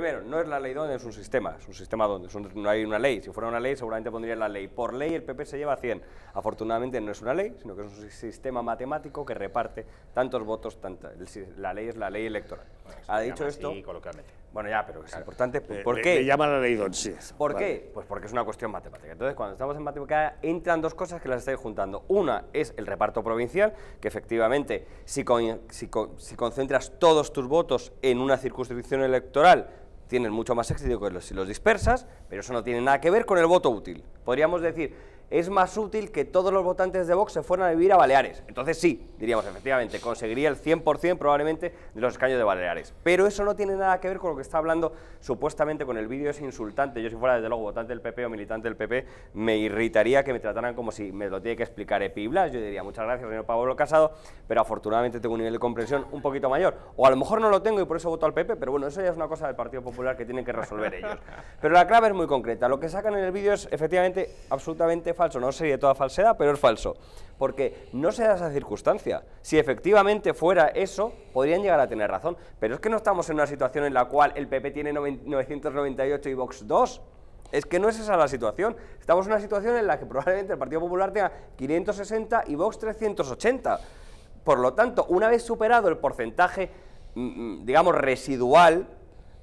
Primero, no es la ley donde es un sistema, es un sistema donde no hay una ley. Si fuera una ley, seguramente pondría la ley. Por ley, el PP se lleva 100. Afortunadamente no es una ley, sino que es un sistema matemático que reparte tantos votos, la ley es la ley electoral. Bueno, ha dicho esto... Bueno, ya, pero es importante. Pues, ¿Por qué? Le llama la ley Don sí. ¿Por qué? Pues porque es una cuestión matemática. Entonces, cuando estamos en matemática, entran dos cosas que las estáis juntando. Una es el reparto provincial, que efectivamente, si, si concentras todos tus votos en una circunscripción electoral, tienen mucho más éxito que los, si los dispersas, pero eso no tiene nada que ver con el voto útil. Podríamos decir, es más útil que todos los votantes de Vox se fueran a vivir a Baleares. Entonces sí, diríamos, efectivamente, conseguiría el 100% probablemente de los escaños de Baleares. Pero eso no tiene nada que ver con lo que está hablando supuestamente con el vídeo, es insultante. Yo si fuera, desde luego, votante del PP o militante del PP, me irritaría que me trataran como si me lo tiene que explicar Epiblas. Yo diría, muchas gracias, señor Pablo Casado, pero afortunadamente tengo un nivel de comprensión un poquito mayor. O a lo mejor no lo tengo y por eso voto al PP, pero bueno, eso ya es una cosa del Partido Popular que tienen que resolver ellos. Pero la clave es muy concreta. Lo que sacan en el vídeo es, efectivamente, absolutamente falso. No sería toda falsedad, pero es falso. Porque no se da esa circunstancia. Si efectivamente fuera eso, podrían llegar a tener razón. Pero es que no estamos en una situación en la cual el PP tiene 998 y Vox 2. Es que no es esa la situación. Estamos en una situación en la que probablemente el Partido Popular tenga 560 y Vox 380. Por lo tanto, una vez superado el porcentaje, mm, mm, digamos, residual,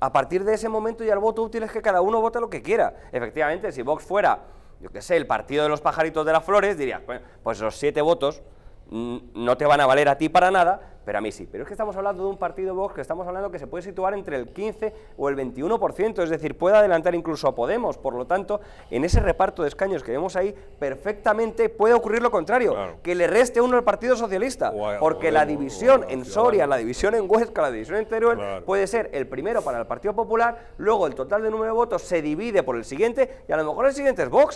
a partir de ese momento ya el voto útil es que cada uno vote lo que quiera. Efectivamente, si Vox fuera yo qué sé, el partido de los pajaritos de las flores, Diría, pues, los siete votos no te van a valer a ti para nada, pero a mí sí. Pero es que estamos hablando de un partido Vox que estamos hablando que se puede situar entre el 15 o el 21%, es decir, puede adelantar incluso a Podemos. Por lo tanto, en ese reparto de escaños que vemos ahí, perfectamente puede ocurrir lo contrario, que le reste uno al Partido Socialista, porque la división en Soria, la división en Huesca, la división en Teruel, puede ser el primero para el Partido Popular, luego el total de número de votos se divide por el siguiente y a lo mejor el siguiente es Vox.